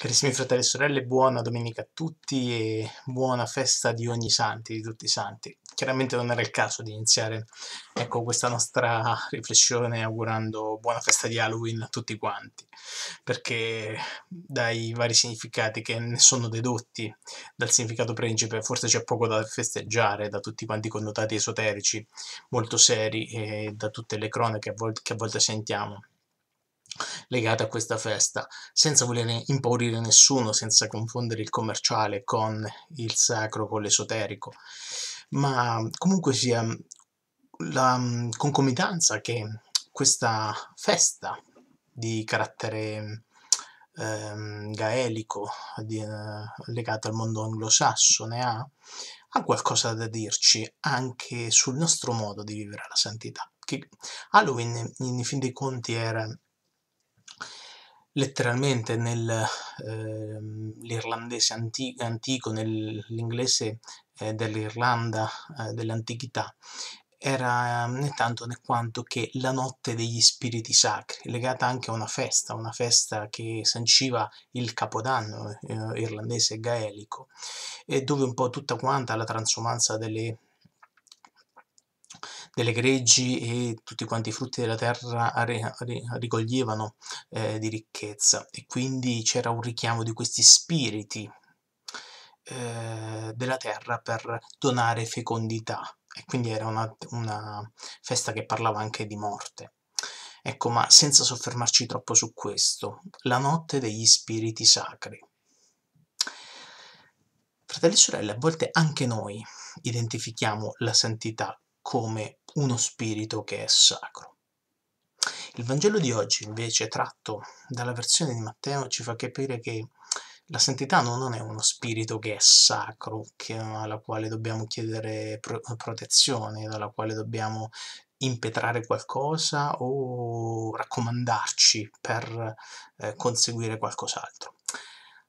Carissimi fratelli e sorelle, buona domenica a tutti e buona festa di ogni santi, di tutti i santi. Chiaramente non era il caso di iniziare ecco, questa nostra riflessione augurando buona festa di Halloween a tutti quanti, perché dai vari significati che ne sono dedotti dal significato principe forse c'è poco da festeggiare, da tutti quanti i connotati esoterici molto seri e da tutte le cronache che a volte sentiamo legate a questa festa, senza voler impaurire nessuno, senza confondere il commerciale con il sacro, con l'esoterico, ma comunque sia la mhmm, concomitanza che questa festa di carattere ehm, gaelico di, eh, legata al mondo anglosassone ha, ha qualcosa da dirci anche sul nostro modo di vivere la santità. Che Halloween in fin dei conti era letteralmente nell'irlandese ehm, eh, antico, antico nell'inglese eh, dell'Irlanda eh, dell'antichità, era ehm, né tanto né quanto che la notte degli spiriti sacri, legata anche a una festa, una festa che sanciva il capodanno eh, irlandese gaelico, e dove un po' tutta quanta la transumanza delle delle greggi e tutti quanti i frutti della terra ricoglievano eh, di ricchezza e quindi c'era un richiamo di questi spiriti eh, della terra per donare fecondità e quindi era una, una festa che parlava anche di morte. Ecco, ma senza soffermarci troppo su questo, la notte degli spiriti sacri. Fratelli e sorelle, a volte anche noi identifichiamo la santità come uno spirito che è sacro. Il Vangelo di oggi, invece, tratto dalla versione di Matteo, ci fa capire che la santità non è uno spirito che è sacro, che, alla quale dobbiamo chiedere pro protezione, dalla quale dobbiamo impetrare qualcosa o raccomandarci per eh, conseguire qualcos'altro.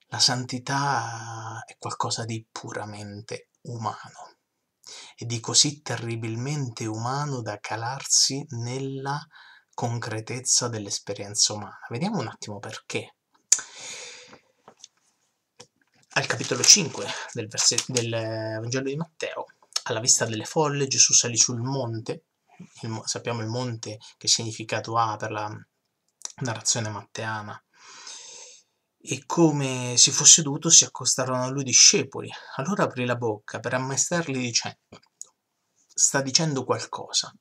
La santità è qualcosa di puramente umano e di così terribilmente umano da calarsi nella concretezza dell'esperienza umana. Vediamo un attimo perché. Al capitolo 5 del, del Vangelo di Matteo, alla vista delle folle, Gesù salì sul monte, il, sappiamo il monte che significato ha per la narrazione matteana, e come si fosse seduto si accostarono a lui discepoli. Allora aprì la bocca per ammaestrarli dicendo sta dicendo qualcosa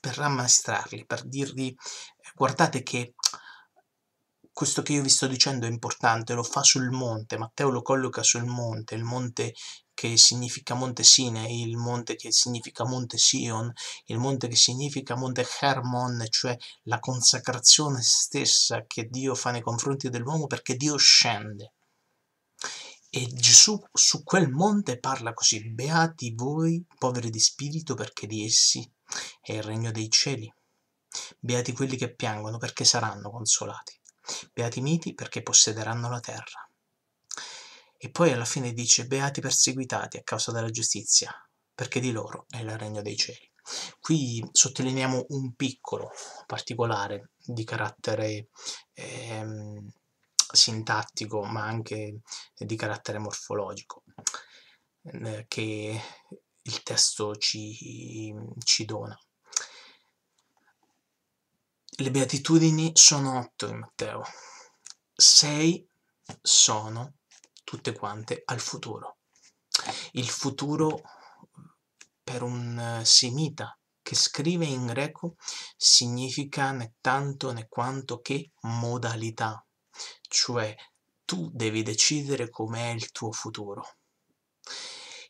per rammastrarli, per dirgli eh, guardate che questo che io vi sto dicendo è importante, lo fa sul monte, Matteo lo colloca sul monte, il monte che significa Monte Sinai, il monte che significa Monte Sion, il monte che significa Monte Hermon, cioè la consacrazione stessa che Dio fa nei confronti dell'uomo perché Dio scende. E Gesù su quel monte parla così, beati voi, poveri di spirito, perché di essi è il regno dei cieli. Beati quelli che piangono, perché saranno consolati. Beati miti, perché possederanno la terra. E poi alla fine dice, beati perseguitati a causa della giustizia, perché di loro è il regno dei cieli. Qui sottolineiamo un piccolo particolare di carattere eh, sintattico ma anche di carattere morfologico ehm, che il testo ci, ci dona. Le beatitudini sono otto in Matteo, sei sono tutte quante al futuro. Il futuro per un semita che scrive in greco significa né tanto né quanto che modalità, cioè tu devi decidere com'è il tuo futuro.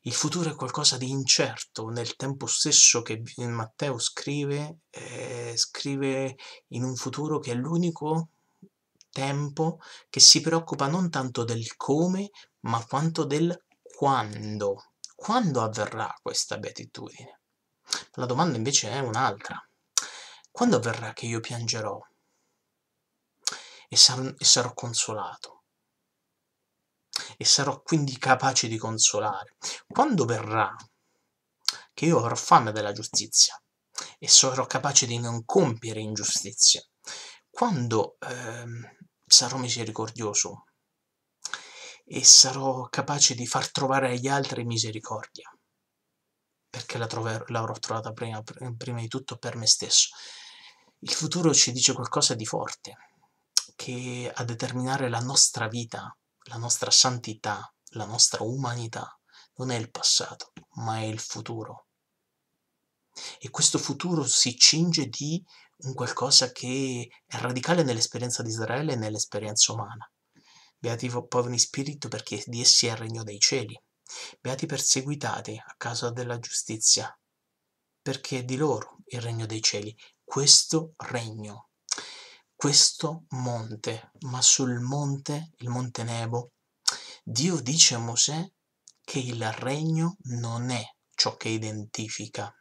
Il futuro è qualcosa di incerto, nel tempo stesso che Matteo scrive, eh, scrive in un futuro che è l'unico tempo che si preoccupa non tanto del come, ma quanto del quando. Quando avverrà questa beatitudine? La domanda invece è un'altra. Quando avverrà che io piangerò? e sarò, e sarò consolato e sarò quindi capace di consolare. Quando verrà che io avrò fame della giustizia e sarò capace di non compiere ingiustizie, quando ehm, sarò misericordioso e sarò capace di far trovare agli altri misericordia, perché la l'avrò trovata prima, prima di tutto per me stesso. Il futuro ci dice qualcosa di forte, che a determinare la nostra vita, la nostra santità, la nostra umanità, non è il passato, ma è il futuro. E questo futuro si cinge di un qualcosa che è radicale nell'esperienza di Israele e nell'esperienza umana. Beati poveri in spirito perché di essi è il regno dei cieli. Beati perseguitati a causa della giustizia, perché è di loro il regno dei cieli. Questo regno questo monte, ma sul monte, il monte Nebo, Dio dice a Mosè che il regno non è ciò che identifica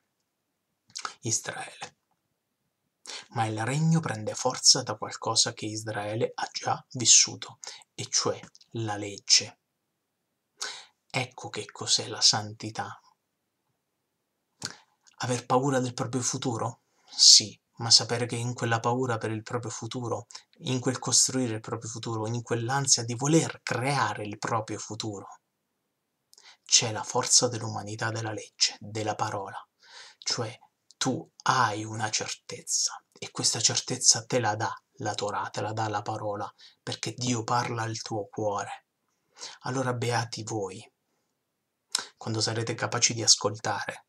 Israele, ma il regno prende forza da qualcosa che Israele ha già vissuto, e cioè la legge. Ecco che cos'è la santità. Aver paura del proprio futuro? Sì, ma sapere che in quella paura per il proprio futuro, in quel costruire il proprio futuro, in quell'ansia di voler creare il proprio futuro, c'è la forza dell'umanità della legge, della parola, cioè tu hai una certezza e questa certezza te la dà la Torah, te la dà la parola, perché Dio parla al tuo cuore. Allora beati voi, quando sarete capaci di ascoltare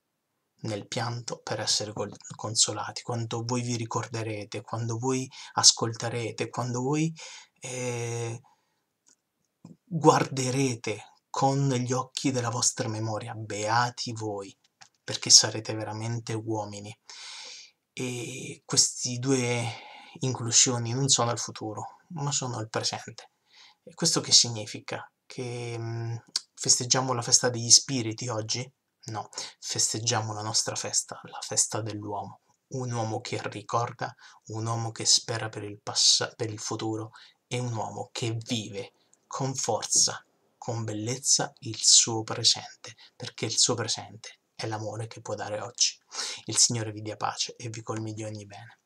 nel pianto per essere consolati, quando voi vi ricorderete, quando voi ascolterete, quando voi eh, guarderete con gli occhi della vostra memoria, beati voi, perché sarete veramente uomini. E queste due inclusioni non sono al futuro, ma sono al presente. E questo che significa? Che mh, mm, festeggiamo la festa degli spiriti oggi? No, festeggiamo la nostra festa, la festa dell'uomo. Un uomo che ricorda, un uomo che spera per il, per il futuro e un uomo che vive con forza, con bellezza il suo presente, perché il suo presente è l'amore che può dare oggi. Il Signore vi dia pace e vi colmi di ogni bene.